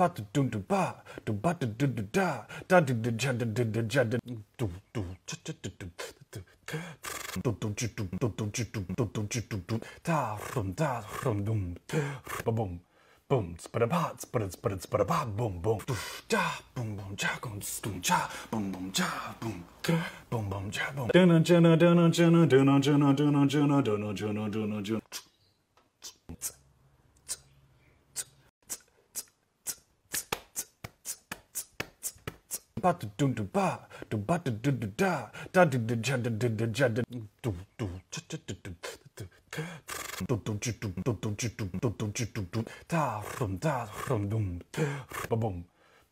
ba dum dum ba dum ba dum dum da da dum dum ja dum dum ja dum dum dum cha cha dum dum dum dum chi dum dum dum chi dum dum dum chi dum dum da rum da rum dum ba bum boom spada ba spada spada spada ba boom boom ja boom boom ja boom boom ja boom boom ja boom boom boom ja boom dun dun dun dun dun dun dun dun dun dun dun dun dun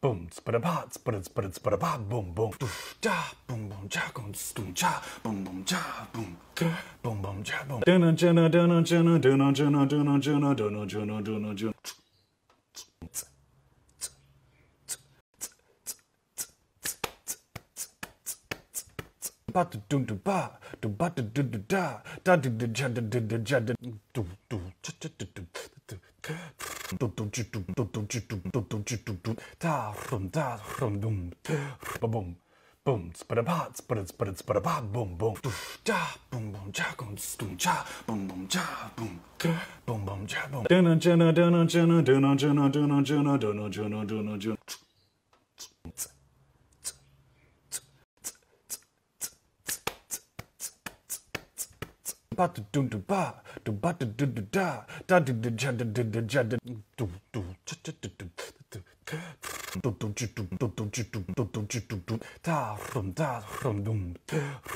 Boom, spada pot, spada spada spada pot, boom, boom, doof, ja, boom, boom, ja, boom, boom, ja, boom, boom, ja, boom, boom, boom, ja, boom. Dun dun dun dun dun dun dun dun dun dun dun dun dun dun dun dun. Boom. Boom, spada pot, spada spada spada pot, boom, boom, doof, ja, boom, boom, ja, boom, boom, ja, boom, boom, ja, boom, boom, boom, ja, boom. Dana, jana, dana, jana, dana, jana, dana, jana, dana, jana, dana, jana.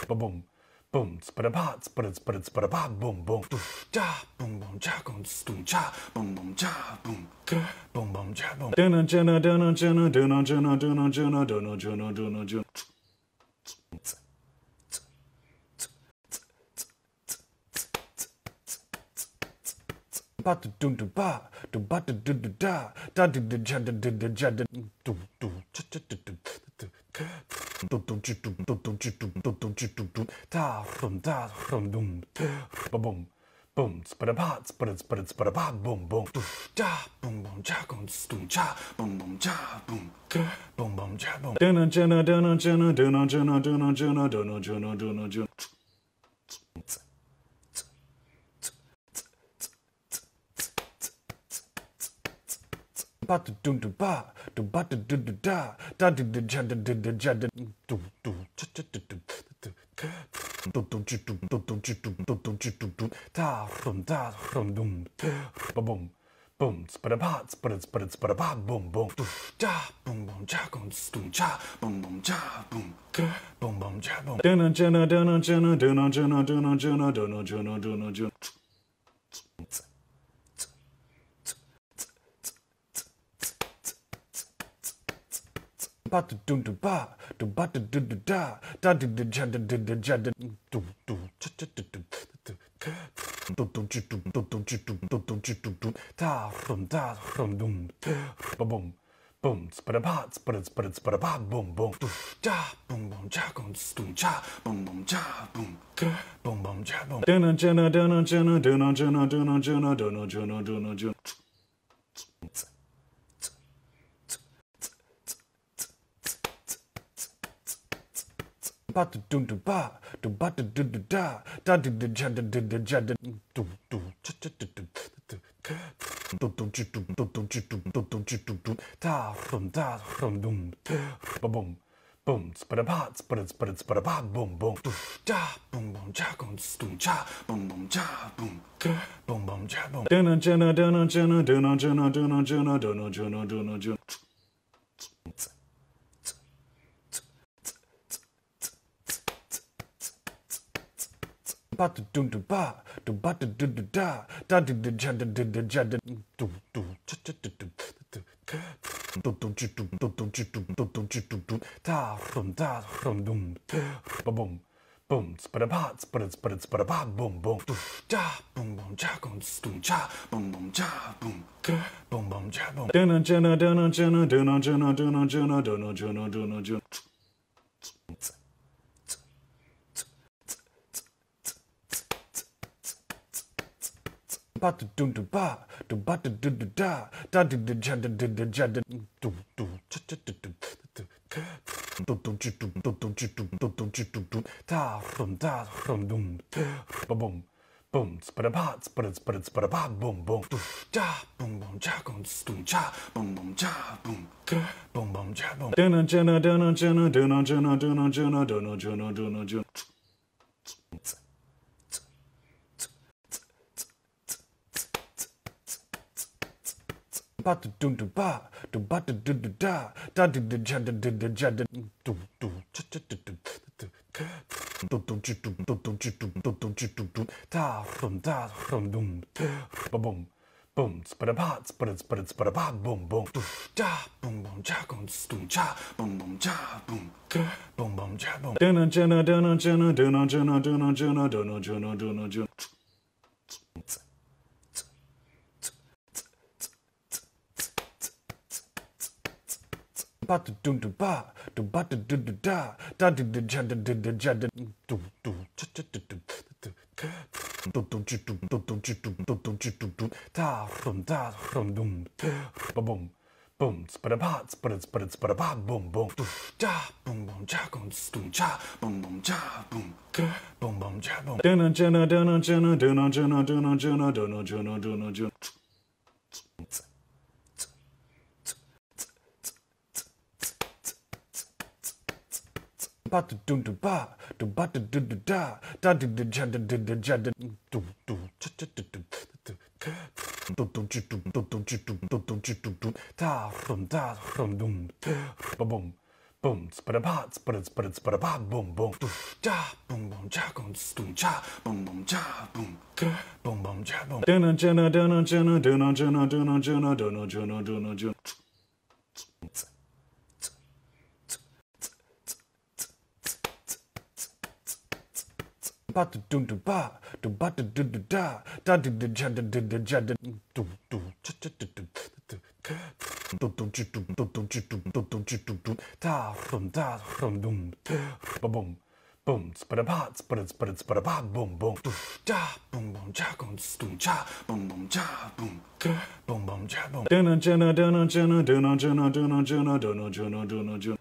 Boom. Boom, spada pot, spada spada spada pot, boom, boom, doof, ja, boom, boom, ja, boom, boom, ja, boom, boom, ja, boom, boom, boom, ja, boom. Dana, jana, dana, jana, dana, jana, dana, jana, dana, jana, dana, jana. Boom, spada pot, spada spada spada pot, boom, boom, ja, boom, boom, ja, boom, boom, ja, boom, boom, ja, boom, boom, boom, ja, boom. Dun dun dun dun dun dun dun dun dun dun dun dun dun dun dun dun Boom, spada pot, spada spada spada pot, boom, boom, doof, ja, boom, boom, ja, boom, stoom, ja, boom, boom, ja, boom, boom, boom, ja, boom. Dun, dun, dun, dun, dun, dun, dun, dun, dun, dun, dun, dun, dun, dun, dun, dun, dun, Boom. Boom, spada pot, spada spada spada pot, boom, boom, doof, ja, boom, boom, ja, boom, boom, ja, boom, boom, ja, boom, boom, boom, ja, boom. Dana, jana, dana, jana, dana, jana, dana, jana, dana, jana, dana, jana. Boom, spada pot, spada spada spada pot, boom, boom, ja, boom, boom, ja, boom, boom, ja, boom, boom, ja, boom, boom, boom, ja, boom. Dun dun dun dun dun dun dun dun dun dun dun dun dun dun dun dun Boom, spada pot, spada spada spada pot, boom, boom, doof, ja, boom, boom, ja, boom, stoom, ja, boom, boom, ja, boom, boom, boom, ja, boom. Dun, dun, dun, dun, dun, dun, dun, dun, dun, dun, dun, dun, dun, dun, dun, dun, dun, Boom, spada pot, spada spada spada pot, boom, boom, doof, ja, boom, boom, ja, boom, boom, ja, boom, boom, ja, boom, boom, boom, ja, boom. Dun dun dun dun dun dun dun dun dun dun dun dun dun dun dun dun. Boom, spada pot, spada spada spada pot, boom, boom, doosh, ja, boom, boom, ja, boom, stoom, ja, boom, boom, ja, boom, boom, boom, ja, boom. Dun, dun, dun, dun, dun, dun, dun, dun, dun, dun, dun, dun, dun, dun, dun, dun, ba da dum dum ba dum ba da dum dum da da da da ja da da da ja da dum dum cha cha da dum dum dum chu dum dum dum chu dum dum dum chu dum dum da rum da rum dum ba bum boom spada ba spada spada spada ba boom boom ja boom boom ja gon stum ja boom boom ja boom boom boom ja boom dun dun dun dun dun dun dun dun dun dun dun dun dun Boom. Boom, spada pot, spada spada spada pot, boom, boom, doof, ja, boom, boom, ja, gum, scoom, ja, boom, boom, ja, boom, boom, boom, ja, boom. Dunna, dunna, dunna, dunna, dunna, dunna, dunna, dunna, dunna, dunna, dunna, dunna. Boom, spada pot, spada spada spada pot, boom, boom, doosh, ja, boom, boom, ja, boom, stoom, ja, boom, boom, ja, boom, boom, boom, ja, boom. Dun, dun, dun, dun, dun, dun, dun, dun, dun, dun, dun, dun, dun, dun, dun, dun,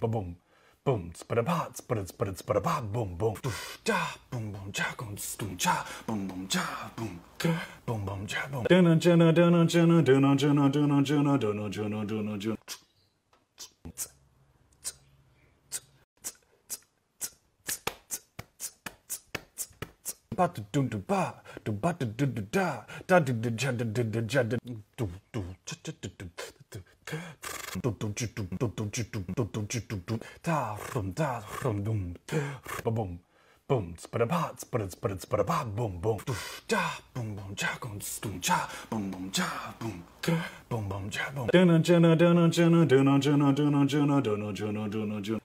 Boom. Boom, spada pot, spada spada spada pot, boom, boom, doof, ja, boom, boom, ja, boom, boom, ja, boom, boom, ja, boom, boom, boom, ja, boom. Dun, dun, dun, dun, dun, dun, dun, dun, dun, dun, dun, dun, dun, dun, dun, dun, dun, Boom. Boom, spada pot, spada spada spada pot, boom, boom, doof, ja, boom, boom, ja, gum, scoom, ja, boom, boom, ja, boom, boom, boom, ja, boom. Dunna, dunna, dunna, dunna, dunna, dunna, dunna, dunna, dunna, dunna, dunna, dunna.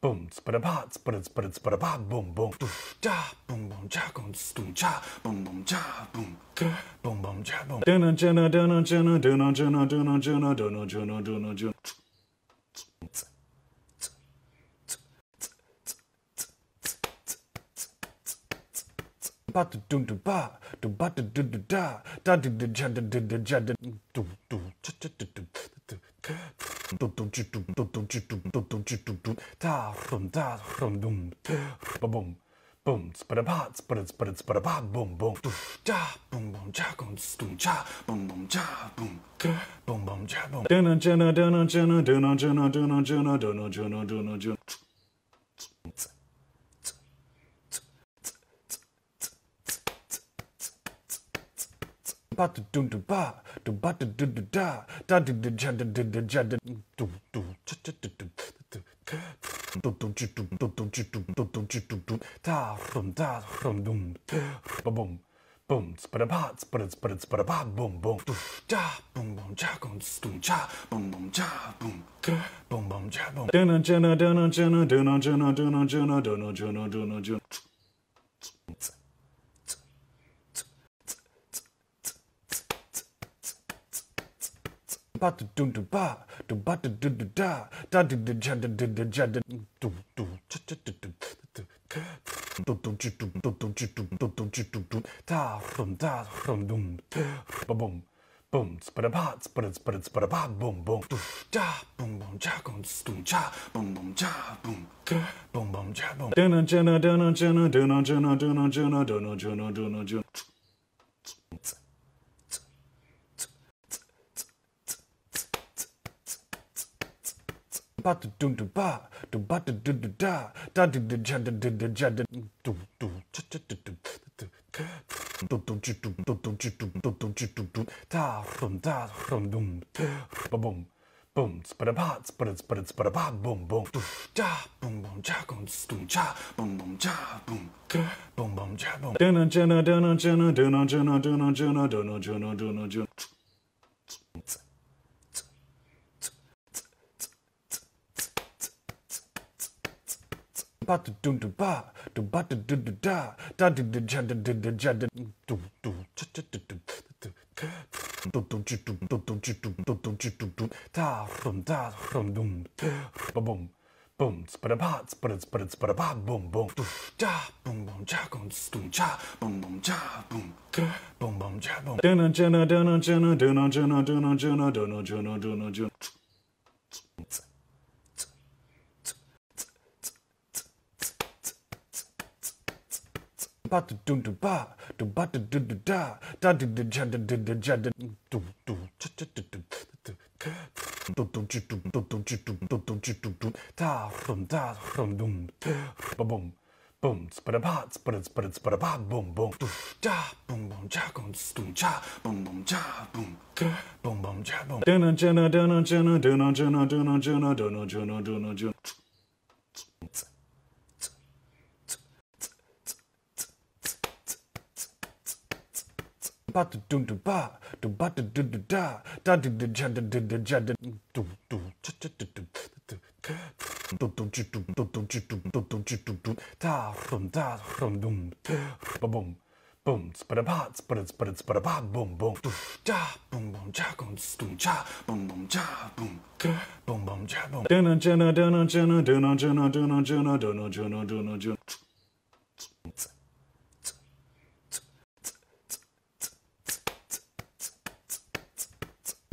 Boom, spada pot, spada spada spada pot, boom, boom, doosh, ja, boom, boom, ja, boom, stoom, ja, boom, boom, ja, boom, boom, boom, ja, boom. Dun, dun, dun, dun, dun, dun, dun, dun, dun, dun, dun, dun, dun, dun, dun, dun, Boom, spada pot, spada spada spada pot, boom, boom, doof, ja, boom, boom, ja, boom, stoom, ja, boom, boom, ja, boom, boom, boom, ja, boom. Dunna, dunna, dunna, dunna, dunna, dunna, dunna, dunna, dunna, dunna, dunna. Boom. Boom, spada pot, spada spada spada pot, boom, boom, doof, ja, boom, boom, ja, boom, boom, ja, boom, boom, ja, boom, boom, boom, ja, boom. Dun, dun, dun, dun, dun, dun, dun, dun, dun, dun, dun, dun, dun, dun, dun, dun, Boom, spada pot, spada spada spada pot, boom, boom, ja, boom, boom, ja, boom, boom, ja, boom, boom, ja, boom, boom, boom, ja, boom. Dun, dun, dun, dun, dun, dun, dun, dun, dun, dun, dun, dun, dun, dun, dun, dun, ba da dum dum ba dum ba da dum dum da da da da ja da da da ja da dum dum cha cha da dum dum dum chu dum dum dum chu dum dum dum chu dum dum da rum da rum dum ba boom boom spada ba spada spada spada ba boom boom ja boom boom ja gon stum ja boom boom ja boom boom boom ja boom dun dun dun dun dun dun dun dun dun dun dun dun dun Boom, spada pot, spada spada spada pot, boom, boom, doof, ja, boom, boom, ja, boom, boom, ja, boom, boom, ja, boom, boom, boom, ja, boom. Dana, jana, dana, jana, dana, jana, dana, jana, dana, jana, dana, jana. Boom, spada pot, spada spada spada pot, boom, boom, doosh, ja, boom, boom, ja, boom, stoom, ja, boom, boom, ja, boom, boom, boom, ja, boom. Dana, jana, dana, jana, dana, jana, dana, jana, dana, jana, dana, do ba da dum dum ba dum ba da dum dum da da da da ja da da da ja da dum dum cha cha da dum dum dum chi dum dum dum chi dum dum dum chi dum dum da rum da rum dum ba boom boom spada ba spada spada spada ba boom boom du ja boom boom ja gon stum ja boom boom ja boom boom boom ja boom dun dun dun dun dun dun dun dun dun dun dun dun dun dun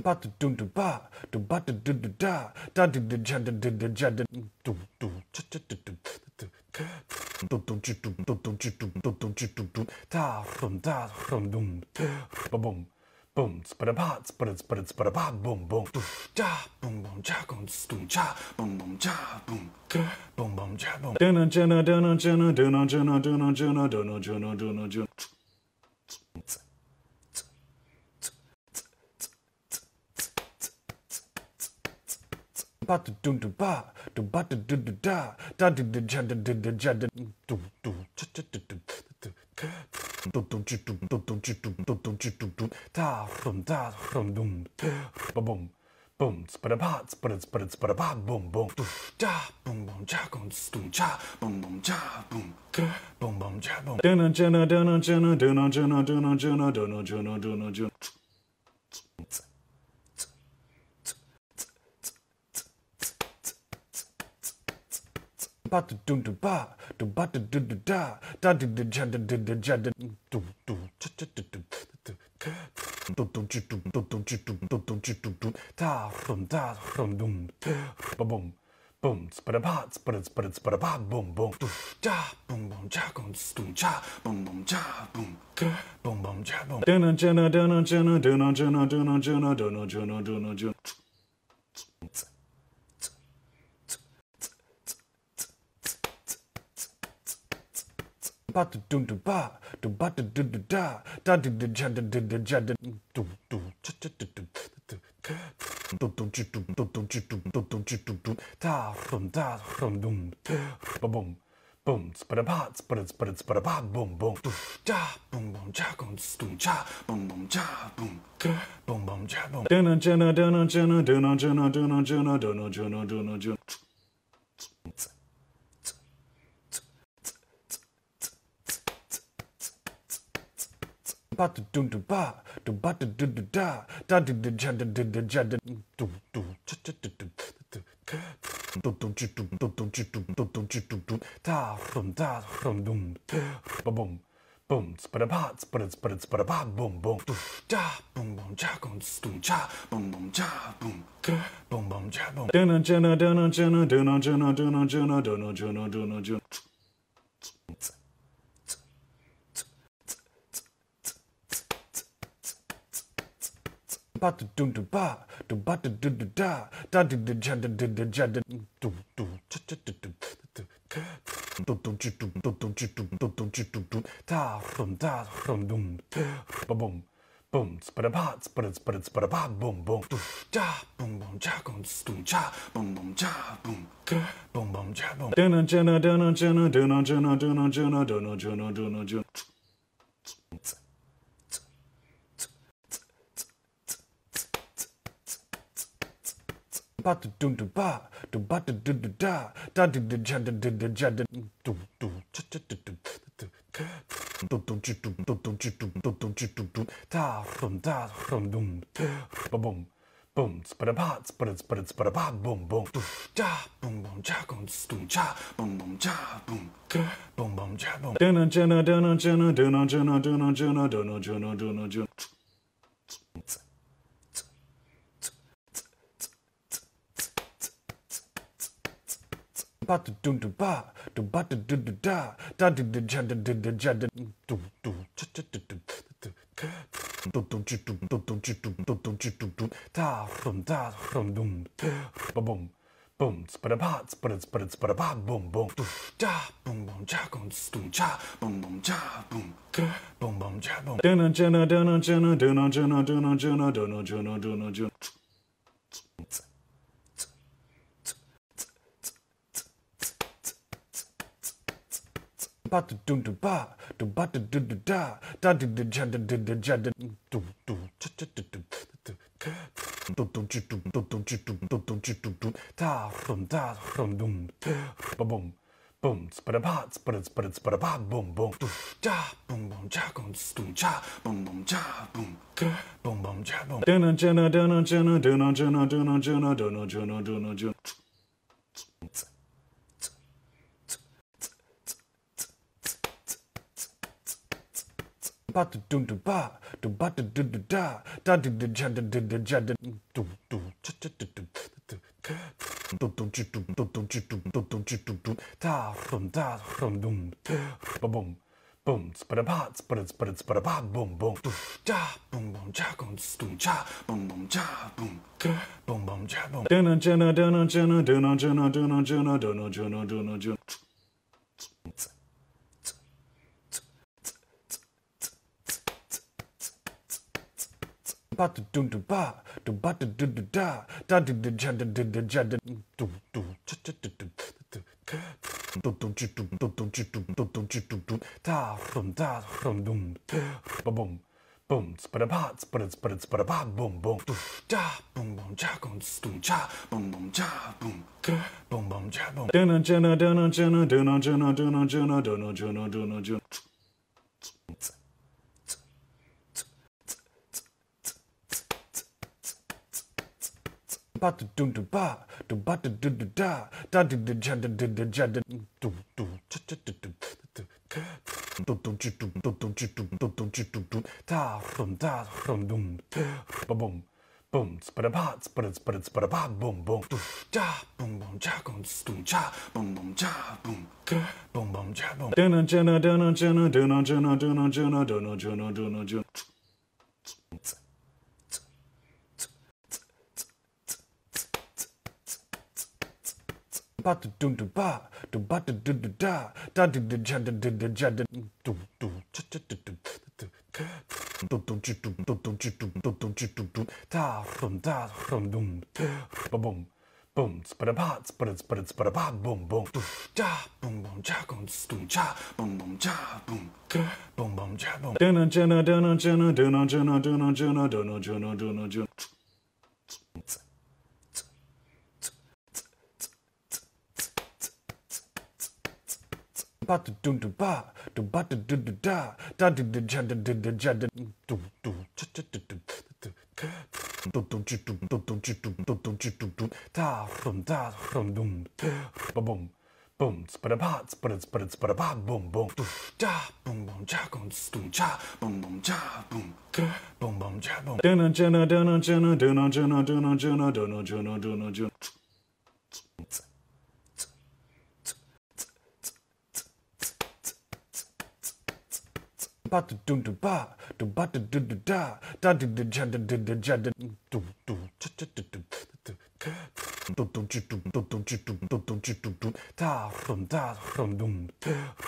Boom, spada pot, spada spada spada pot, boom, boom, doof, ja, boom, boom, ja, boom, boom, ja, boom, boom, ja, boom, boom, boom, ja, boom. Dana, jana, dana, jana, dana, jana, dana, jana, dana, jana, dana, jana. Boom, spada pot, spada spada spada pot, boom, boom, ja, boom, boom, ja, boom, boom, ja, boom, boom, ja, boom, boom, boom, ja, boom. Dun, dun, dun, dun, dun, dun, dun, dun, dun, dun, dun, dun, dun, dun, dun, dun, dun, Boom, spada pot, spada spada spada pot, boom, boom, doof, ja, boom, boom, ja, boom, stoom, ja, boom, boom, ja, boom, boom, boom, ja, boom. Dana, jana, dana, jana, dana, jana, dana, jana, dana, jana, dana, jana. Boom. Boom, spada pot, spada spada spada pot, boom, boom, doof, ja, boom, boom, ja, boom, boom, ja, boom, boom, ja, boom, boom, boom, ja, boom. Dana, jana, dana, jana, dana, jana, dana, jana, dana, jana, dana, jana. Boom, spada pot, spada spada spada pot, boom, boom, doosh, ja, boom, boom, ja, boom, boom, ja, boom, boom, ja, boom, boom, boom, ja, boom. Dun dun dun dun dun dun dun dun dun dun dun dun dun dun dun dun. Boom, spada pot, spada spada spada pot, boom, boom, doof, ja, boom, boom, ja, boom, stoom, ja, boom, boom, ja, boom, boom, boom, ja, boom. Dun, dun, dun, dun, dun, dun, dun, dun, dun, dun, dun, dun, dun, dun, dun, dun, dun, Boom, spada pot, spada spada spada pot, boom, boom, doof, ja, boom, boom, ja, boom, boom, ja, boom, boom, ja, boom, boom, boom, ja, boom. Dana, jana, dana, jana, dana, jana, dana, jana, dana, jana, dana, jana. Boom, spada pot, spada spada spada pot, boom, boom, doosh, ja, boom, boom, ja, boom, stoom, ja, boom, boom, ja, boom, boom, boom, ja, boom. Dun, dun, dun, dun, dun, dun, dun, dun, dun, dun, dun, dun, dun, dun, dun, ba da dum dum ba dum ba da dum dum da da da da ja da da da ja da dum dum cha cha da dum dum dum chu dum dum dum chu dum dum dum chu dum dum da rum da rum dum ba bum boom spada ba spada spada spada ba boom boom ja boom boom ja gon stum ja boom boom ja boom boom boom ja boom dun dun dun dun dun dun dun dun dun dun dun dun dun Boom, spada pot, spada spada spada pot, boom, boom, doof, ja, boom, boom, ja, boom, boom, ja, boom, boom, ja, boom, boom, boom, ja, boom. Dun dun dun dun dun dun dun dun dun dun dun dun dun dun dun dun. Boom, spada pot, spada spada spada pot, boom, boom, doof, da, boom, boom, cha, boom, boom, cha, boom, boom, cha, boom, boom, boom, cha, boom. Dun dun dun dun dun dun dun dun dun dun dun dun dun dun dun dun. Boom, spada pot, spada spada spada pot, boom, boom, doof, ja, boom, boom, ja, boom, stoom, ja, boom, boom, ja, boom, boom, boom, ja, boom. Dun, dun, dun, dun, dun, dun, dun, dun, dun, dun, dun, dun, dun, dun, dun, dun, dun, Boom, spada pot, spada spada spada pot, boom, boom, doof, ja, boom, boom, ja, boom, boom, ja, boom, boom, ja, boom, boom, boom, ja, boom. Dun dun dun dun dun dun dun dun dun dun dun dun dun dun dun dun. Boom, spada pot, spada spada spada pot, boom, boom, doosh, ja, boom, boom, ja, boom, boom, ja, boom, boom, ja, boom, boom, boom, ja, boom. Dun dun dun dun dun dun dun dun dun dun dun dun dun dun dun dun.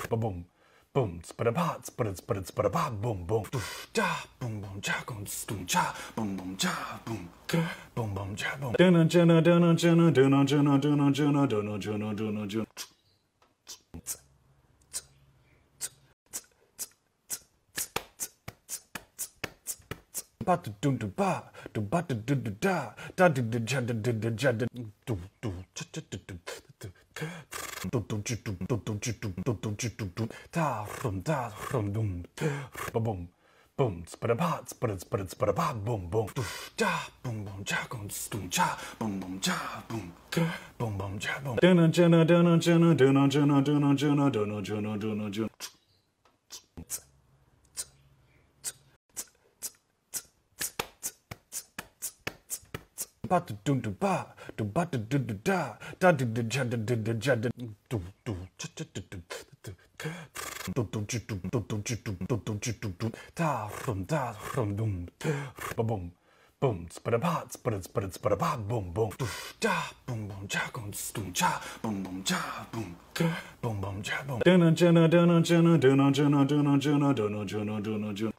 Boom. Boom, spada pot, spada spada spada pot, boom, boom, doof, ja, boom, boom, ja, boom, stoom, ja, boom, boom, ja, boom, boom, boom, ja, boom. Dunna, dunna, dunna, dunna, dunna, dunna, dunna, dunna, dunna, dunna, dunna, dunna. Boom, spada pot, spada spada spada pot, boom, boom, doof, ja, boom, boom, ja, boom, boom, ja, boom, boom, ja, boom, boom, boom, ja, boom. Dun dun dun dun dun dun dun dun dun dun dun dun dun dun dun dun. Boom, spada pot, spada spada spada pot, boom, boom, ja, boom, boom, ja, boom, boom, ja, boom, boom, ja, boom, boom, boom, ja, boom. Dun dun dun dun dun dun dun dun dun dun dun dun dun dun dun dun.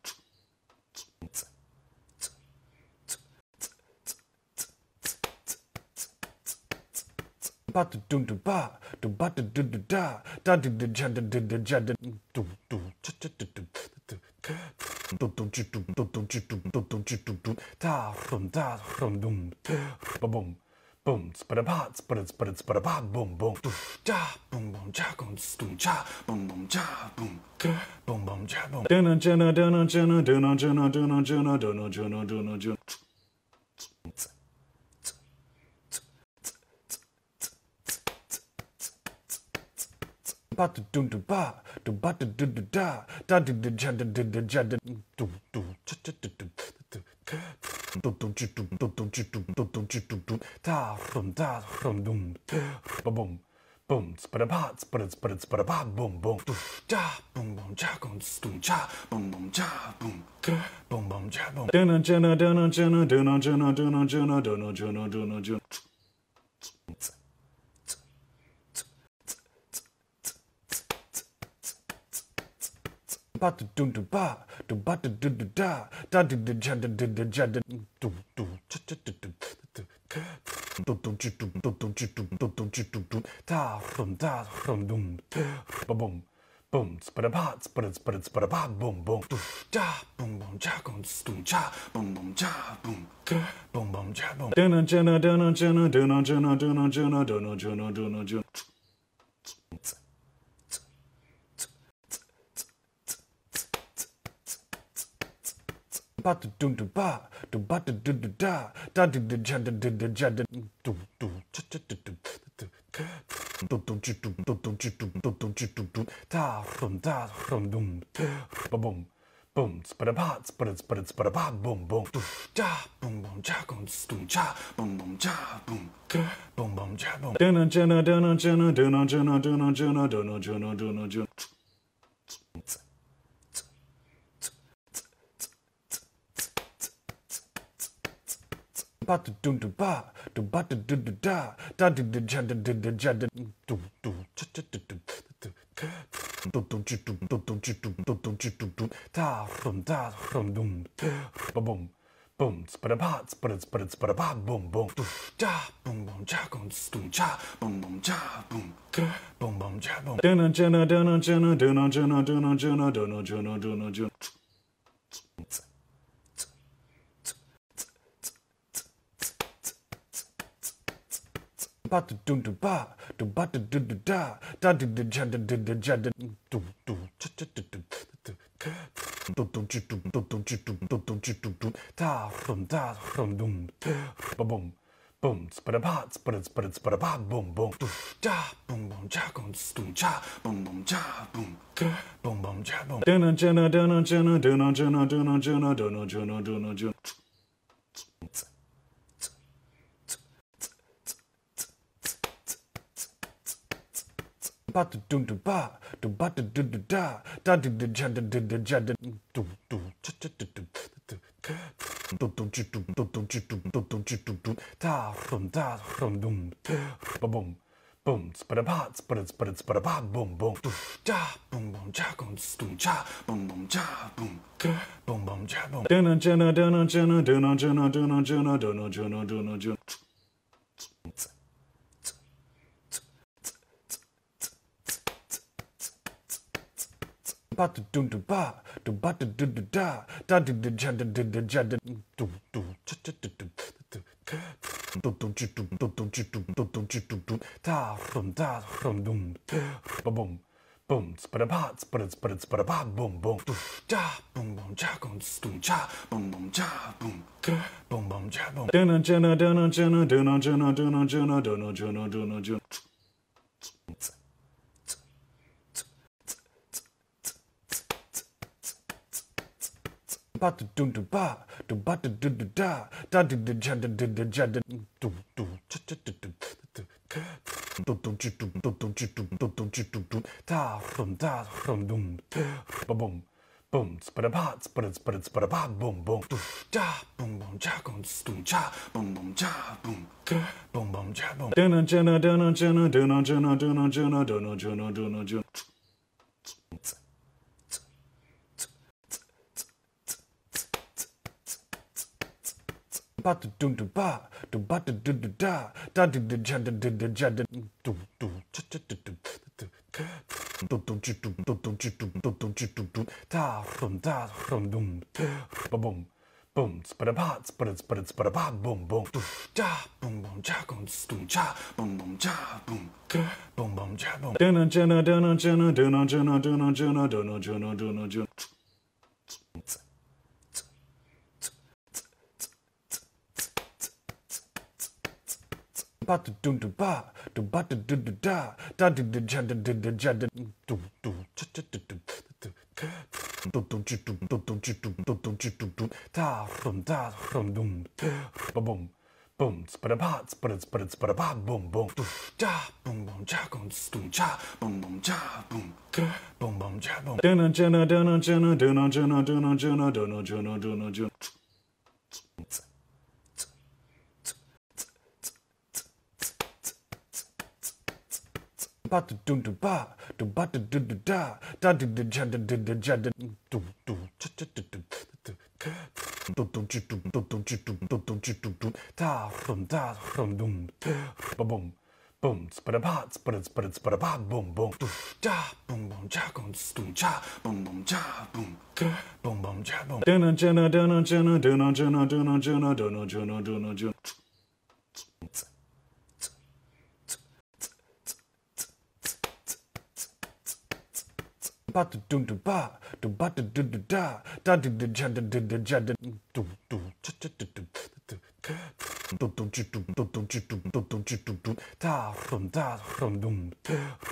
Boom. Boom, spada pot, spada spada spada pot, boom, boom, doof, ja, boom, boom, ja, boom, boom, ja, boom, boom, ja, boom, boom, boom, ja, boom. Dun, dun, dun, dun, dun, dun, dun, dun, dun, dun, dun, dun, dun, dun, dun, dun, dun, Boom. Boom, spada pot, spada spada spada pot, boom, boom, doof, ja, boom, boom, ja, boom, boom, ja, boom, boom, ja, boom, boom, boom, ja, boom. Dun, dun, dun, dun, dun, dun, dun, dun, dun, dun, dun, dun, dun, dun, dun, dun, Boom, spada pot, spada spada spada pot, boom, boom, doof, da, boom, boom, cha, boom, boom, cha, boom, boom, cha, boom, boom, boom, cha, boom. Dun, dun, dun, dun, dun, dun, dun, dun, dun, dun, dun, dun, dun, dun, dun, dun, ba da dum dum ba dum ba da dum dum da da da da ja da da da ja da dum dum cha cha da dum dum dum chi dum dum dum chi dum dum dum chi dum dum da rum da rum dum ba boom boom spada ba spada spada spada ba boom boom du ja boom boom ja gon stum ja boom boom ja boom boom boom ja boom dun dun dun dun dun dun dun dun dun dun dun dun dun Boom. Boom, spada pot, spada spada spada pot, boom, boom, doof, ja, boom, boom, ja, boom, boom, ja, boom, boom, ja, boom, boom, boom, ja, boom. Dana, jana, dana, jana, dana, jana, dana, jana, dana, jana, dana, jana. Boom, spada pot, spada spada spada pot, boom, boom, doof, da, boom, boom, cha, boom, boom, cha, boom, boom, cha, boom, boom, boom, cha, boom. Dun, dun, dun, dun, dun, dun, dun, dun, dun, dun, dun, dun, dun, dun, dun, dun, dun, ba da dum dum ba dum ba da dum dum da da da da ja da da da ja da dum dum cha cha da dum dum dum chu dum dum dum chu dum dum dum chu dum dum da rum da rum dum ba boom boom spada ba spada spada spada ba boom boom du ja boom boom ja gon stum ja boom boom ja boom boom boom ja boom dun dun dun dun dun dun dun dun dun dun dun dun dun dun Boom, spada pot, spada spada spada pot, boom, boom, doof, ja, boom, boom, ja, boom, boom, ja, boom, boom, ja, boom, boom, boom, ja, boom. Dana, jana, dana, jana, dana, jana, dana, jana, dana, jana, dana, jana. Boom, spada pot, spada spada spada pot, boom, boom, doosh, ja, boom, boom, ja, boom, boom, ja, boom, boom, ja, boom, boom, boom, ja, boom. Dun dun dun dun dun dun dun dun dun dun dun dun dun dun dun dun. Boom, spada pot, spada spada spada pot, boom, boom, doof, ja, boom, boom, ja, boom, stoom, ja, boom, boom, ja, boom, boom, boom, ja, boom. Dana, jana, dana, jana, dana, jana, dana, jana, dana, jana, dana, jana. Boom. Boom, spada pot, spada spada spada pot, boom, boom, doof, ja, boom, boom, ja, boom, boom, ja, boom, boom, ja, boom, boom, boom, ja, boom. Dana, jana, dana, jana, dana, jana, dana, jana, dana, jana, dana, jana. Boom, spada pot, spada spada spada pot, boom, boom, doof, ja, boom, boom, ja, boom, boom, ja, boom, boom, ja, boom, boom, boom, ja, boom. Dun dun dun dun dun dun dun dun dun dun dun dun dun dun dun dun.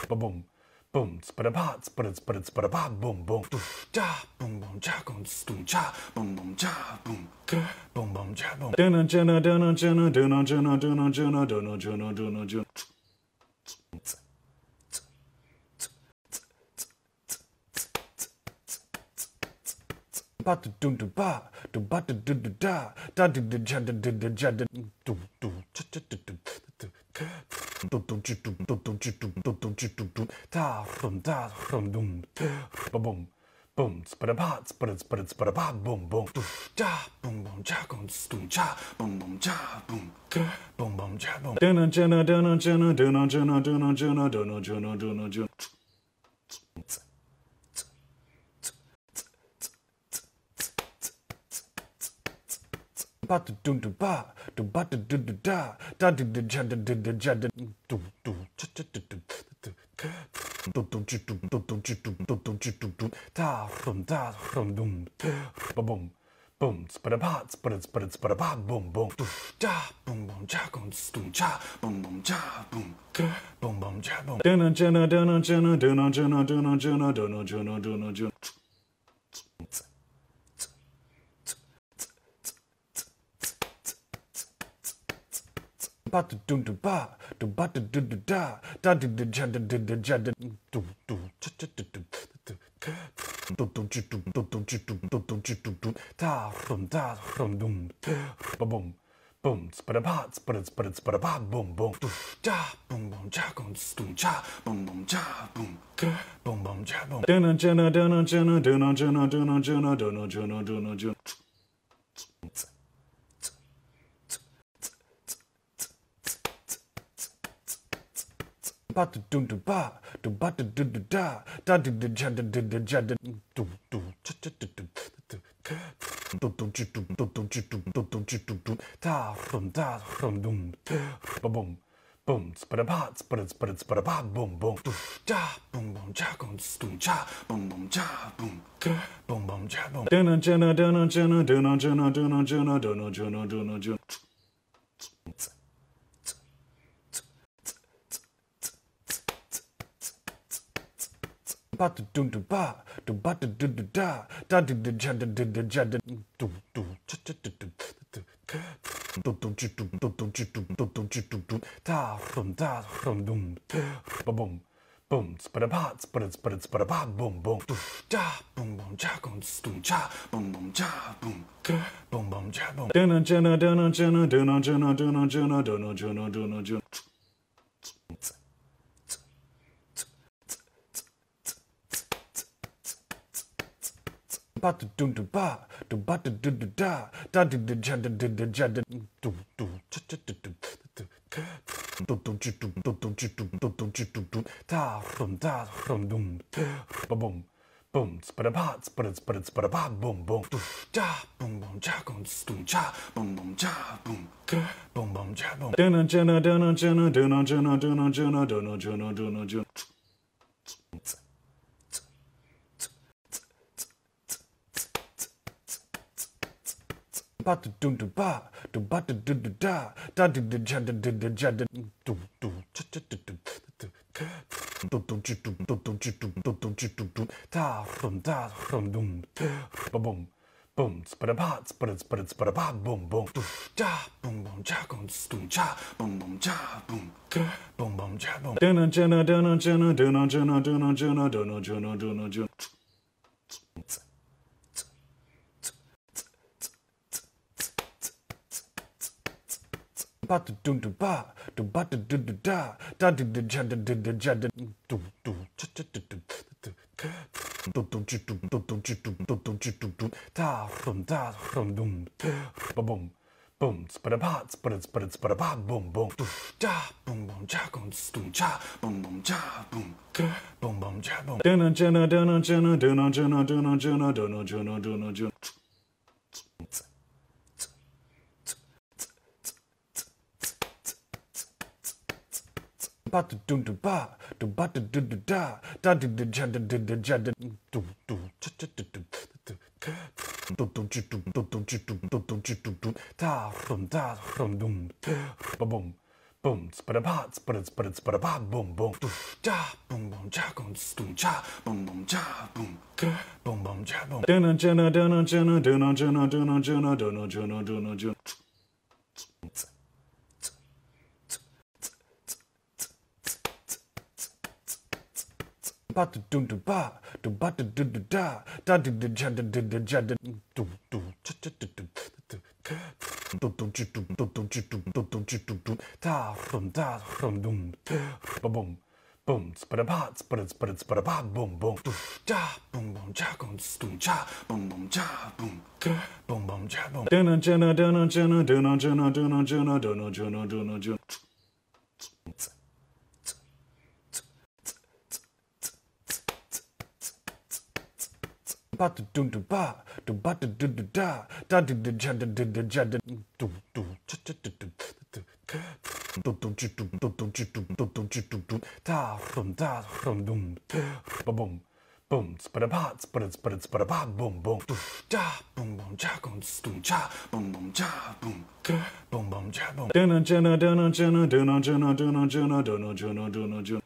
Boom. Boom, spada pot, spada spada spada pot, boom, boom, doof, ja, boom, boom, ja, boom, stoom, ja, boom, boom, ja, boom, boom, boom, ja, boom. Dunna, dunna, dunna, dunna, dunna, dunna, dunna, dunna, dunna, dunna, dunna, dunna. Boom, spada pot, spada spada spada pot, boom, boom, doof, ja, boom, boom, ja, boom, boom, ja, boom, boom, ja, boom, boom, boom, ja, boom. Dana, jana, dana, jana, dana, jana, dana, jana, dana, jana, dana, jana. Boom, spada pot, spada spada spada pot, boom, boom, ja, boom, boom, ja, boom, boom, ja, boom, boom, ja, boom, boom, boom, ja, boom. Dun dun dun dun dun dun dun dun dun dun dun dun dun dun dun dun. ba da dum dum ba dum ba da dum dum da da da da ja da da da ja da dum dum cha cha da dum dum dum chu dum dum dum chu dum dum dum chu dum dum da rum da rum dum ba bum boom spada ba spada spada spada ba boom boom ja boom boom ja gon stum ja boom boom ja boom boom boom ja boom dun dun dun dun dun dun dun dun dun dun dun dun dun Boom. Boom, spada pot, spada spada spada pot, boom, boom, doof, ja, boom, boom, ja, boom, boom, ja, boom, boom, ja, boom, boom, boom, ja, boom. Dana, jana, dana, jana, dana, jana, dana, jana, dana, jana, dana, jana. Boom, spada pot, spada spada spada pot, boom, boom, doof, ja, boom, boom, ja, boom, boom, ja, boom, boom, ja, boom, boom, boom, ja, boom. Dun dun dun dun dun dun dun dun dun dun dun dun dun dun dun dun. Boom, spada pot, spada spada spada pot, boom, boom, doof, ja, boom, boom, ja, boom, boom, ja, boom, boom, ja, boom, boom, boom, ja, boom. Dun, dun, dun, dun, dun, dun, dun, dun, dun, dun, dun, dun, dun, dun, dun, dun, dun, Boom, spada pot, spada spada spada pot, boom, boom, doof, ja, boom, boom, ja, boom, boom, ja, boom, boom, ja, boom, boom, boom, ja, boom. Dun dun dun dun dun dun dun dun dun dun dun dun dun dun dun dun. Boom, spada pot, spada spada spada pot, boom, boom, doosh, ja, boom, boom, ja, boom, stoom, ja, boom, boom, ja, boom, boom, boom, ja, boom. Dun, dun, dun, dun, dun, dun, dun, dun, dun, dun, dun, dun, dun, dun, dun, dun, do Boom, spada pot, spada spada spada pot, boom, boom, doof, ja, boom, boom, ja, boom, stoom, ja, boom, boom, ja, boom, boom, boom, ja, boom. Dun, dun, dun, dun, dun, dun, dun, dun, dun, dun, dun, dun, dun, dun, dun, dun, dun, Boom, spada pot, spada spada spada pot, boom, boom, doof, ja, boom, boom, ja, boom, boom, ja, boom, boom, ja, boom, boom, boom, ja, boom. Dun dun dun dun dun dun dun dun dun dun dun dun dun dun dun dun. Boom, spada pot, spada spada spada pot, boom, boom, doosh, ja, boom, boom, ja, boom, boom, ja, boom, boom, ja, boom, boom, boom, ja, boom. Dun dun dun dun dun dun dun dun dun dun dun dun dun dun dun dun.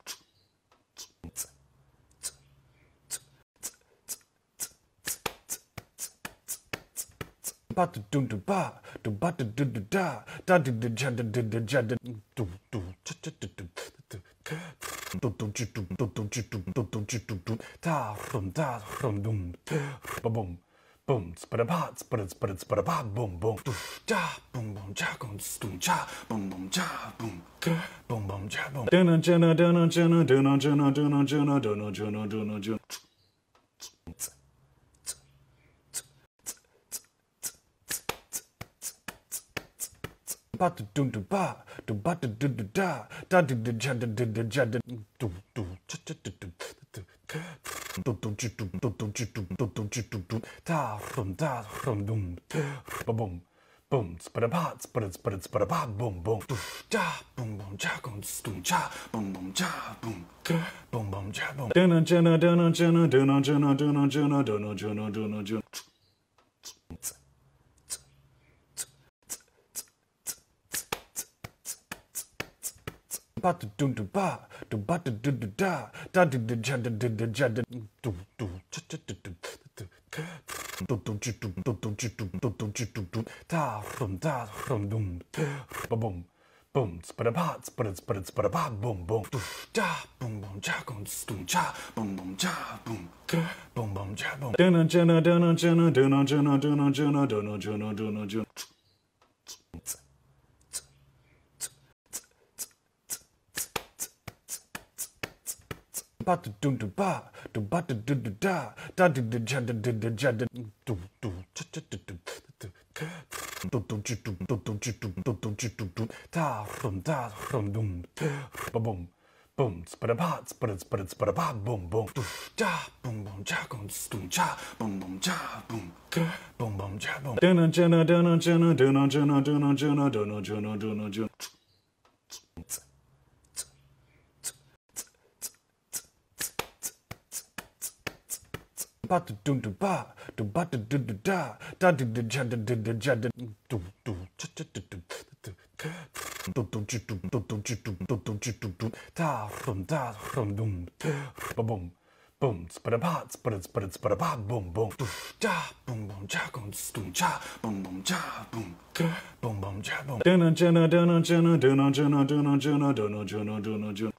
Boom, spada pot, spada spada spada pot, boom, boom, doof, ja, boom, boom, ja, boom, stoom, ja, boom, boom, ja, boom, boom, boom, ja, boom. Dun, dun, dun, dun, dun, dun, dun, dun, dun, dun, dun, dun, dun, dun, dun, Boom, spada pot, spada spada spada pot, boom, boom, doof, ja, boom, boom, ja, boom, boom, ja, boom, boom, ja, boom, boom, boom, ja, boom. Dun, dun, dun, dun, dun, dun, dun, dun, dun, dun, dun, dun, dun, dun, dun, dun, Boom, spada pot, spada spada spada pot, boom, boom, doosh, ja, boom, boom, ja, boom, stoom, ja, boom, boom, ja, boom, boom, boom, ja, boom. Dun, dun, dun, dun, dun, dun, dun, dun, dun, dun, dun, dun, dun, dun, dun, dun, ba da dum dum ba dum ba da dum dum da da da da ja da da da ja da dum dum cha cha da dum dum dum chi dum dum dum chi dum dum dum chi dum dum da rum da rum dum ba bum boom spada ba spada spada spada ba boom boom du ja boom boom ja gon stum ja boom boom ja boom boom boom ja boom dun dun dun dun dun dun dun dun dun dun dun dun dun Boom, spada pot, spada spada spada pot, boom, boom, doof, ja, boom, boom, ja, boom, boom, ja, boom, boom, ja, boom, boom, boom, ja, boom. Dun dun dun dun dun dun dun dun dun dun dun dun dun dun dun dun.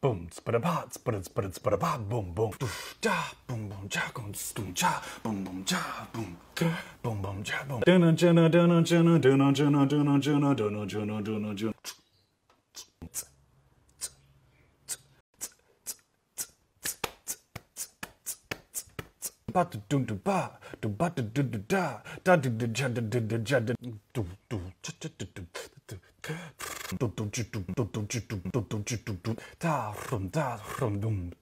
Boom, spada pot, spada spada spada pot, boom, boom, doof, ja, boom, boom, ja, boom, boom, ja, boom, boom, ja, boom, boom, boom, ja, boom. Dun dun dun dun dun dun dun dun dun dun dun dun dun dun dun dun. ba da dum dum ba dum ba da dum dum da da da da ja da da da ja da dum dum cha cha da dum dum dum chu dum dum dum chu dum dum dum chu dum dum da rum da rum dum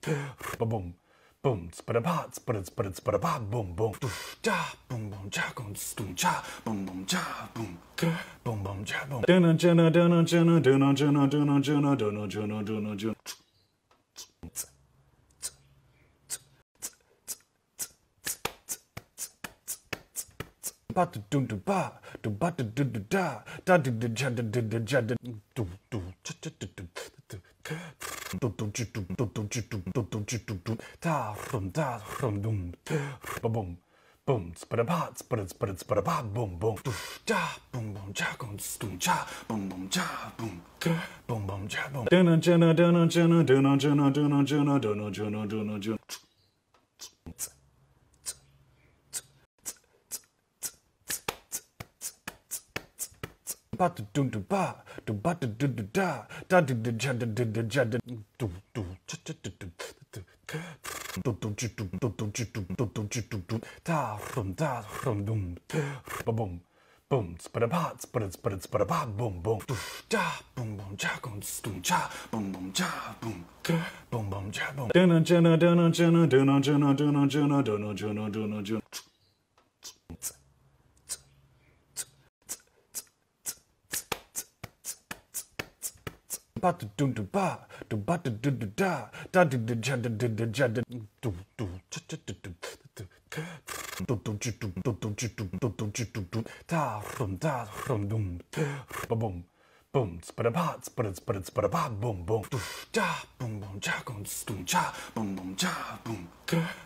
ba boom boom spada ba spada spada spada ba boom boom du ja boom boom ja gon stum ja boom boom ja boom boom boom ja boom dun dun dun dun dun dun dun dun dun dun dun dun dun dun Boom, spada pot, spada spada spada pot, boom, boom, doof, ja, boom, boom, ja, boom, boom, ja, boom, boom, ja, boom, boom, boom, ja, boom. Dun dun dun dun dun dun dun dun dun dun dun dun dun dun dun dun. Boom, spada pot, spada spada spada pot, boom, boom, ja, boom, boom, ja, boom, boom, ja, boom, boom, ja, boom, boom, boom, ja, boom. Dun, dun, dun, dun, dun, dun, dun, dun, dun, dun, dun, dun, dun, dun, dun, dun, dun, ba da dum dum ba dum ba da dum dum da da da da ja da da da ja da dum dum cha cha da dum dum dum chu dum dum dum chu dum dum dum chu dum dum da rum da rum dum ba bum boom spada ba spada spada spada ba boom boom ja boom boom ja gon stum ja boom boom ja boom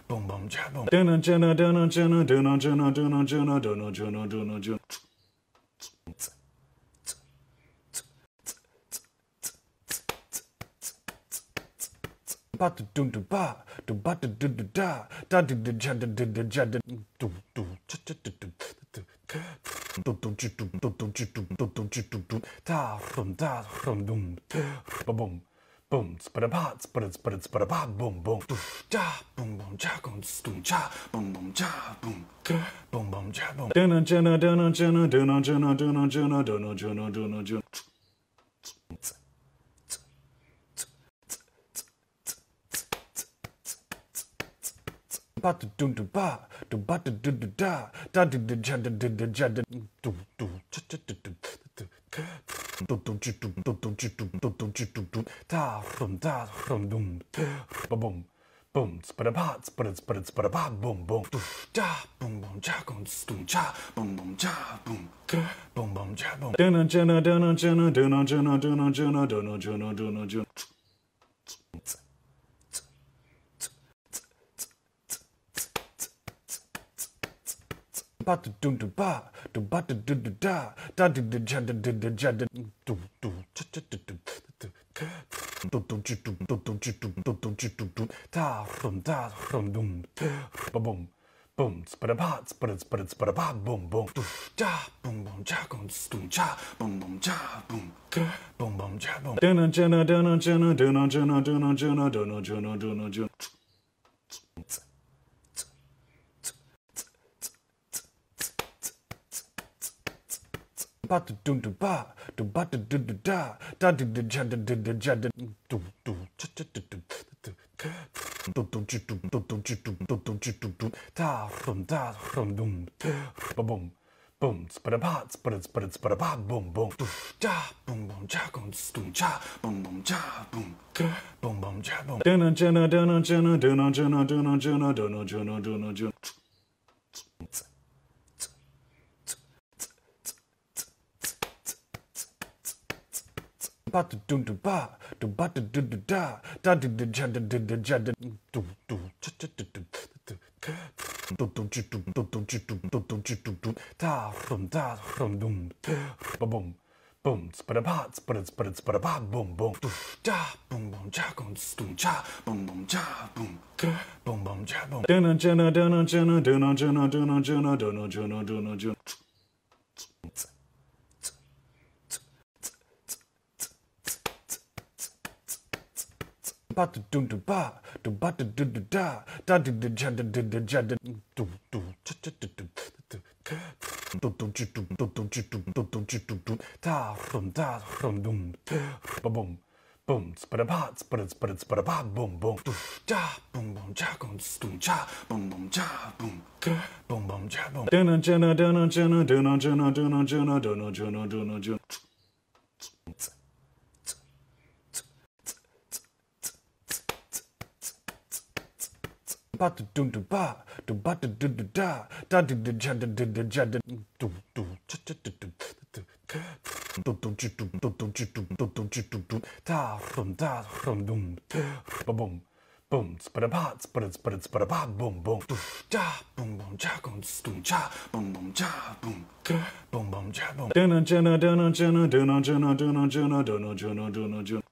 boom boom ja boom dun dun dun dun dun dun dun dun dun dun dun dun dun dun Boom, spada pot, spada spada spada pot, boom, boom, doof, ja, boom, boom, ja, boom, boom, ja, boom, boom, ja, boom, boom, boom, ja, boom. Dun dun dun dun dun dun dun dun dun dun dun dun dun dun dun dun. Boom, spada pot, spada spada spada pot, boom, boom, doof, ja, boom, boom, ja, boom, boom, ja, boom, boom, ja, boom, boom, boom, ja, boom. Dun dun dun dun dun dun dun dun dun dun dun dun dun dun dun dun. Boom. Boom, spada pot, spada spada spada pot, boom, boom, doof, ja, boom, boom, ja, boom, boom, ja, boom, boom, ja, boom, boom, boom, ja, boom. Dun, dun, dun, dun, dun, dun, dun, dun, dun, dun, dun, dun, dun, dun, dun, dun, dun, Boom. Boom, spada pot, spada spada spada pot, boom, boom, doof, ja, boom, boom, ja, boom, boom, ja, boom, boom, ja, boom, boom, boom, ja, boom. Dana, jana, dana, jana, dana, jana, dana, jana, dana, jana, dana, jana. Boom, spada pot, spada spada spada pot, boom, boom, doof, ja, boom, boom, ja, boom, boom, ja, boom, boom, ja, boom, boom, boom, ja, boom. Dun dun dun dun dun dun dun dun dun dun dun dun dun dun dun dun. Boom, spada pot, spada spada spada pot, boom, boom, doof, ja, boom, boom, ja, boom, stoom, ja, boom, boom, ja, boom, boom, boom, ja, boom. Dun, dun, dun, dun, dun, dun, dun, dun, dun, dun, dun, dun, dun, dun, dun, dun, Boom. Boom, spada pot, spada spada spada pot, boom, boom, doof, ja, boom, boom, ja, boom, boom, ja, boom, boom, ja, boom, boom, boom, ja, boom. Dana, jana, dana, jana, dana, jana, dana, jana, dana, jana, dana, jana.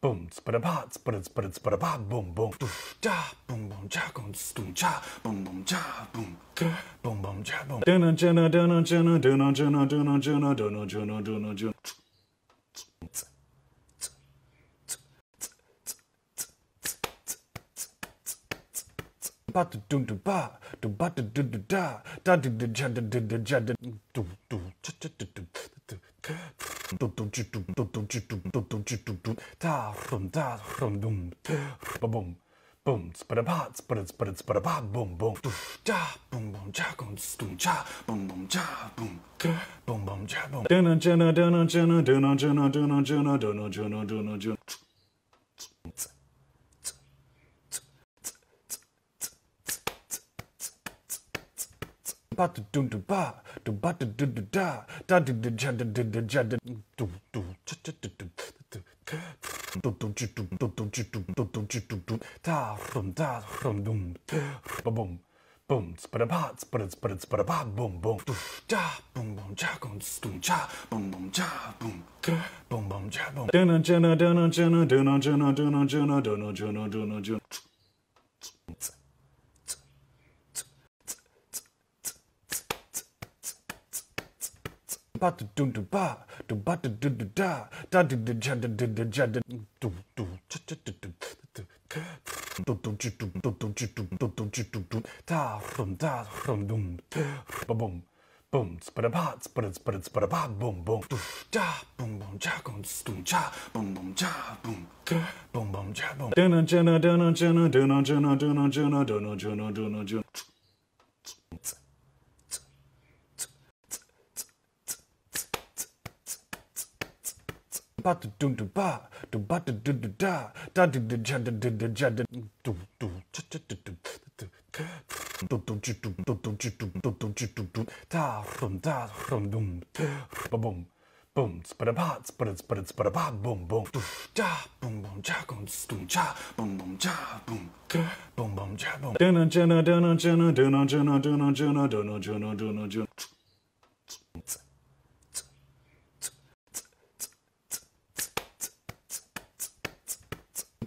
Boom, spada pot, spada spada spada pot, boom, boom, doof, da, boom, boom, cha, boom, boom, cha, boom, boom, cha, boom, boom, boom, cha, boom. Dun dun dun dun dun dun dun dun dun dun dun dun dun dun dun dun. Boom, spada pot, spada spada spada pot, boom, boom, doof, ja, boom, boom, ja, boom, stoom, ja, boom, boom, ja, boom, boom, boom, ja, boom. Dun, dun, dun, dun, dun, dun, dun, dun, dun, dun, dun, dun, dun, dun, dun, dun, dun, Boom. Boom, spada pot, spada spada spada pot, boom, boom, doof, ja, boom, boom, ja, boom, boom, ja, boom, boom, ja, boom, boom, boom, ja, boom. Dunna, dunna, dunna, dunna, dunna, dunna, dunna, dunna, dunna, dunna, dunna. Boom, spada pot, spada spada spada pot, boom, boom, ja, boom, boom, ja, boom, boom, ja, boom, boom, ja, boom, boom, boom, ja, boom. Dun dun dun dun dun dun dun dun dun dun dun dun dun dun dun dun. ba da dum dum ba dum ba da dum dum da da da da ja da da da ja da dum dum cha cha da dum dum dum chu dum dum dum chu dum dum dum chu dum dum da rum da rum dum ba boom boom spada ba spada spada spada ba boom boom du ja boom boom ja gon stum ja boom boom ja boom boom boom ja boom dun dun dun dun dun dun dun dun dun dun dun dun dun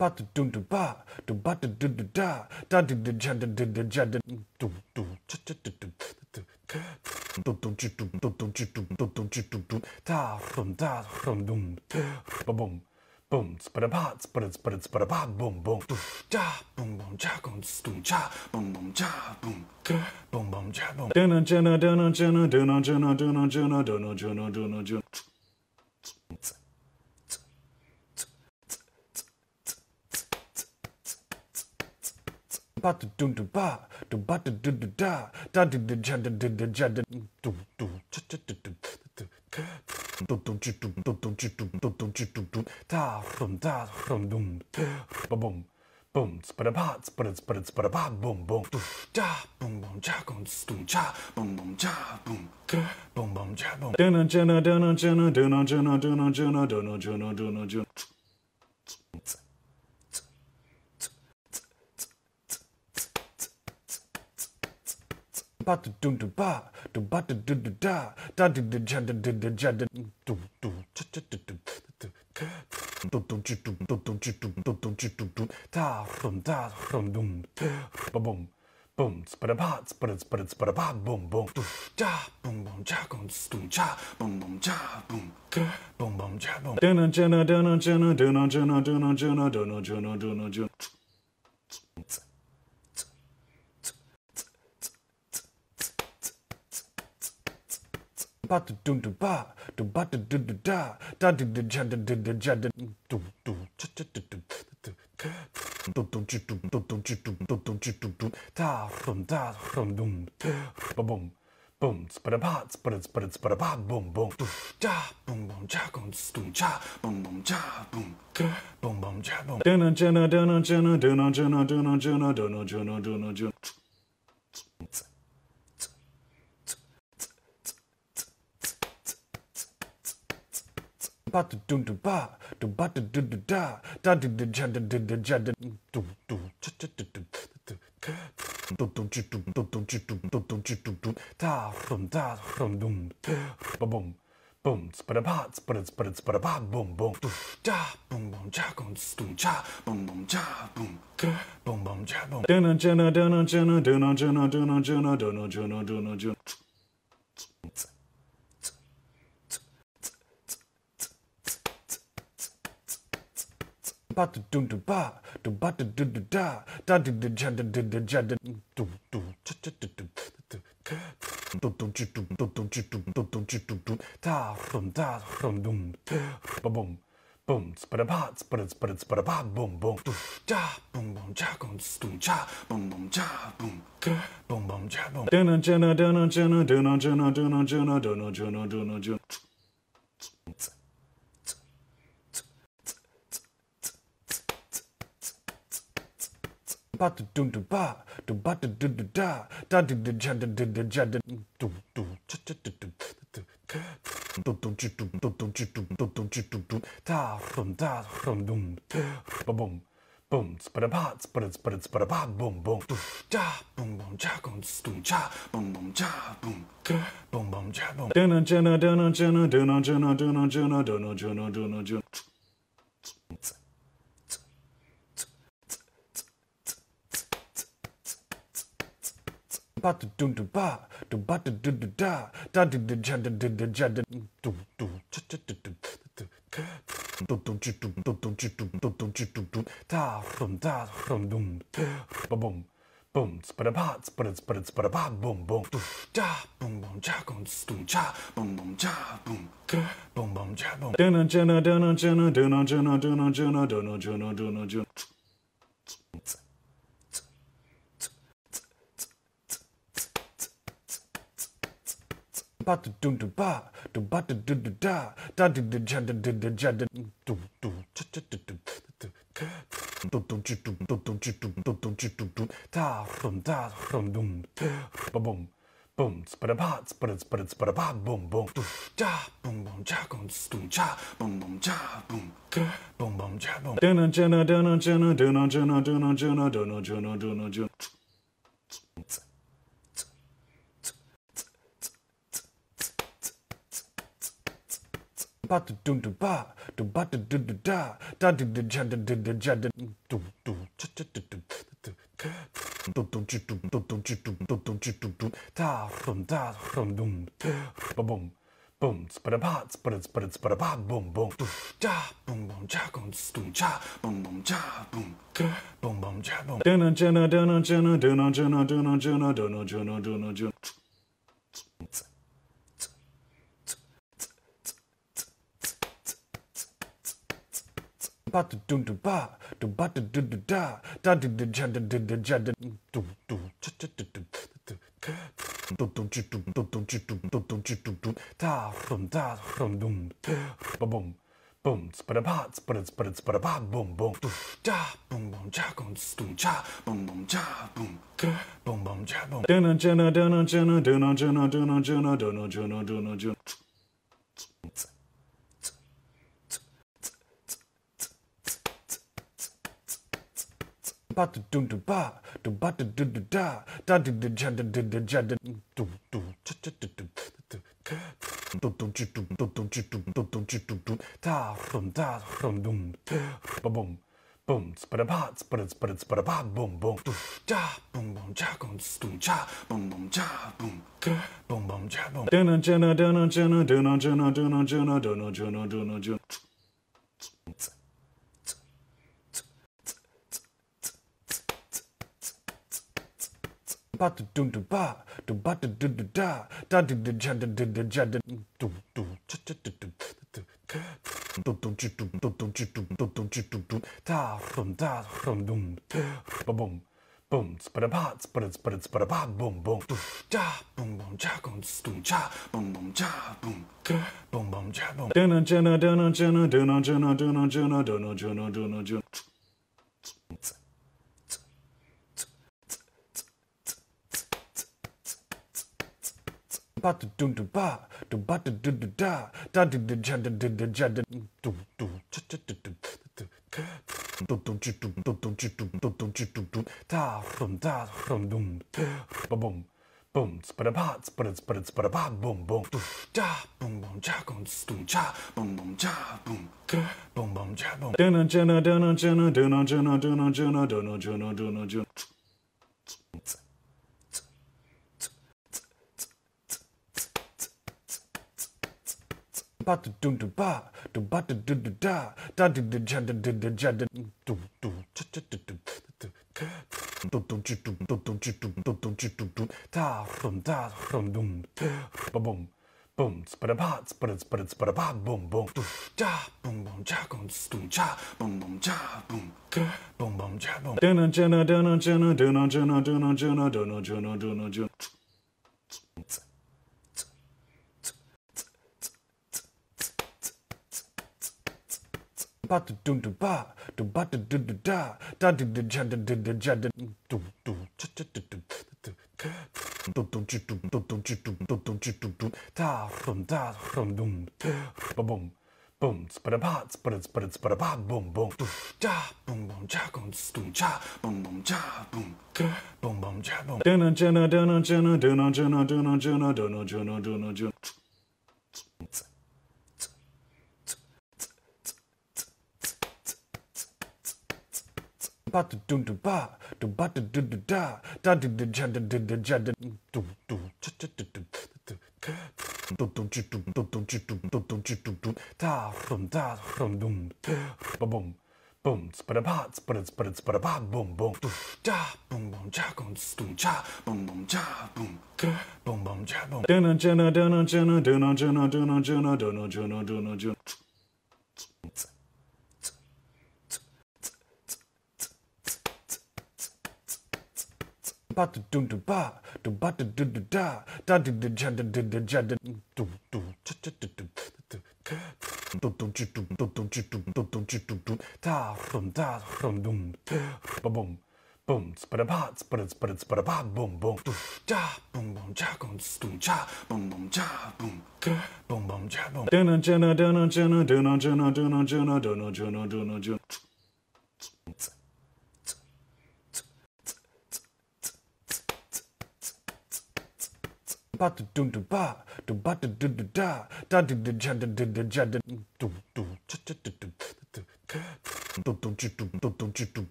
Boom, spada pot, spada spada spada pot, boom, boom, doof, ja, boom, boom, ja, boom, boom, ja, boom, boom, ja, boom, boom, boom, ja, boom. Dun dun dun dun dun dun dun dun dun dun dun dun dun dun dun dun. Boom, spada pot, spada spada spada pot, boom, boom, ja, boom, boom, ja, boom, boom, ja, boom, boom, ja, boom, boom, boom, ja, boom. Dun dun dun dun dun dun dun dun dun dun dun dun dun dun dun dun. Boom. Boom, spada pot, spada spada spada pot, boom, boom, doof, ja, boom, boom, ja, boom, boom, ja, boom, boom, ja, boom, boom, boom, ja, boom. Dun, dun, dun, dun, dun, dun, dun, dun, dun, dun, dun, dun, dun, dun, dun, dun, dun, Boom, spada pot, spada spada spada pot, boom, boom, doof, ja, boom, boom, ja, boom, boom, ja, boom, boom, ja, boom, boom, boom, ja, boom. Dun dun dun dun dun dun dun dun dun dun dun dun dun dun dun dun. Boom, spada pot, spada spada spada pot, boom, boom, doosh, ja, boom, boom, ja, boom, boom, ja, boom, boom, ja, boom, boom, boom, ja, boom. Dun dun dun dun dun dun dun dun dun dun dun dun dun dun dun dun. ba da dum dum ba dum ba da dum dum da da dum dum ja da dum dum ja da dum dum cha cha da dum dum dum chi dum dum dum chi dum dum dum chi dum dum da rum da rum dum ba bum boom spada ba spada spada spada ba boom boom ja boom boom ja gon stum ja boom boom ja boom boom boom ja boom dun dun dun dun dun dun dun dun dun dun dun dun dun Boom. Boom, spada pot, spada spada spada pot, boom, boom, doof, ja, boom, boom, ja, boom, boom, ja, boom, boom, ja, boom, boom, boom, ja, boom. Dana, jana, dana, jana, dana, jana, dana, jana, dana, jana, dana, jana. Boom, spada pot, spada spada spada pot, boom, boom, doosh, ja, boom, boom, ja, boom, stoom, ja, boom, boom, ja, boom, boom, boom, ja, boom. Dun, dun, dun, dun, dun, dun, dun, dun, dun, dun, dun, dun, dun, dun, dun, dun, dun, ba da dum dum ba dum ba da dum dum da da da da ja da da da ja da dum dum cha cha da dum dum dum chu dum dum dum chu dum dum dum chu dum dum da rum da rum dum ba boom boom spada ba spada spada spada ba boom boom du ja boom boom ja gon stum ja boom boom ja boom boom boom ja boom dun dun dun dun dun dun dun dun dun dun dun dun dun dun Boom, spada pot, spada spada spada pot, boom, boom, doof, ja, boom, boom, ja, boom, boom, ja, boom, boom, ja, boom, boom, boom, ja, boom. Dun dun dun dun dun dun dun dun dun dun dun dun dun dun dun dun. Boom, spada pot, spada spada spada pot, boom, boom, ja, boom, boom, ja, boom, boom, ja, boom, boom, ja, boom, boom, boom, ja, boom. Dun, dun, dun, dun, dun, dun, dun, dun, dun, dun, dun, dun, dun, dun, dun, dun, dun, ba da dum dum ba dum ba da dum dum da da da da ja da da da ja da dum dum cha cha da dum dum dum chi dum dum dum chi dum dum dum chi dum dum da rum da rum dum ba bum boom spada ba spada spada spada ba boom boom du ja boom boom ja gon stum ja boom boom ja boom boom boom ja boom dun dun dun dun dun dun dun dun dun dun dun dun dun dun Boom. Boom, spada pot, spada spada spada pot, boom, boom, doof, ja, boom, boom, ja, boom, boom, ja, boom, boom, ja, boom, boom, boom, ja, boom. Dana, jana, dana, jana, dana, jana, dana, jana, dana, jana, dana, jana. Boom, spada pot, spada spada spada pot, boom, boom, doof, ja, boom, boom, ja, boom, boom, ja, boom, boom, ja, boom, boom, boom, ja, boom. Dun dun dun dun dun dun dun dun dun dun dun dun dun dun dun dun. Boom, spada pot, spada spada spada pot, boom, boom, doof, ja, boom, boom, ja, boom, boom, ja, boom, boom, ja, boom, boom, boom, ja, boom. Dun, dun, dun, dun, dun, dun, dun, dun, dun, dun, dun, dun, dun, dun, dun, dun, dun, Boom. Boom, spada pot, spada spada spada pot, boom, boom, doof, ja, boom, boom, ja, boom, boom, ja, boom, boom, ja, boom, boom, boom, ja, boom. Dana, jana, dana, jana, dana, jana, dana, jana, dana, jana, dana, jana. Boom, spada pot, spada spada spada pot, boom, boom, doosh, ja, boom, boom, ja, boom, boom, ja, boom, boom, ja, boom, boom, boom, ja, boom. Dun dun dun dun dun dun dun dun dun dun dun dun dun dun dun dun. Boom, spada pot, spada spada spada pot, boom, boom, doof, ja, boom, boom, ja, boom, stoom, ja, boom, boom, ja, boom, boom, boom, ja, boom. Dun, dun, dun, dun, dun, dun, dun, dun, dun, dun, dun, dun, dun, dun, dun, dun, dun, Boom,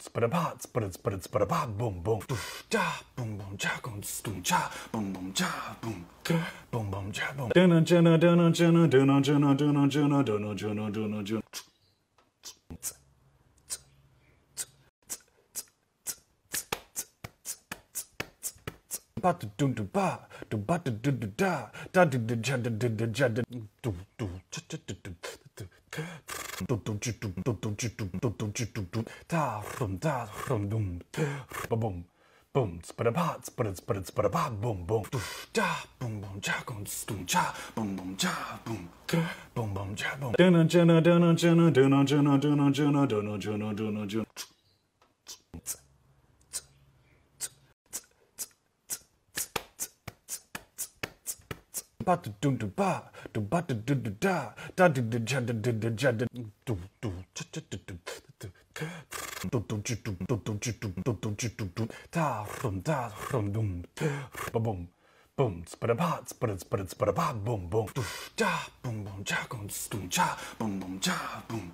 spada pot, spada spada spada pot, boom, boom, doof, ja, boom, boom, ja, boom, boom, ja, boom, boom, ja, boom, boom, boom, ja, boom. Dana, jana, dana, jana, dana, jana, dana, jana, dana, jana, dana, jana. Boom, spada pot, spada spada spada pot, boom, boom, doof, da, boom, boom, cha, boom, boom, cha, boom, boom, cha, boom, boom, boom, cha, boom. Dun dun dun dun dun dun dun dun dun dun dun dun dun dun dun dun. Boom, spada pot, spada spada spada pot, boom, boom, doof, ja, boom, boom, ja, boom, stoom, ja, boom, boom, ja, boom,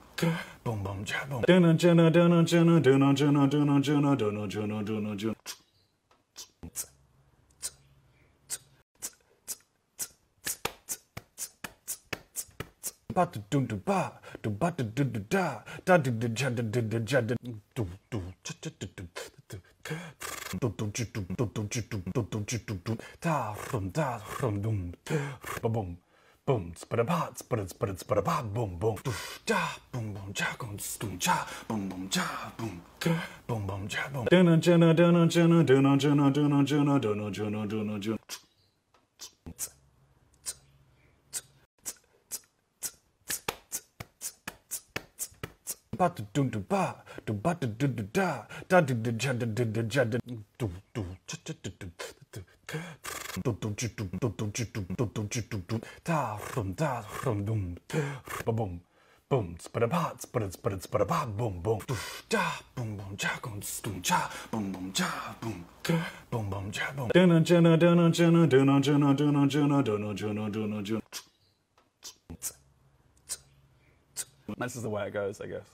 boom, boom, ja, boom. Dun, dun, dun, dun, dun, dun, dun, dun, dun, dun, dun, dun, dun, dun, dun, dun, dun, Boom, spada pot, spada spada spada pot, boom, boom, doof, ja, boom, boom, ja, boom, boom, ja, boom, boom, ja, boom, boom, boom, ja, boom. Dun, dun, dun, dun, dun, dun, dun, dun, dun, dun, dun, dun, dun, dun, dun, dun, This is the way it goes, I guess.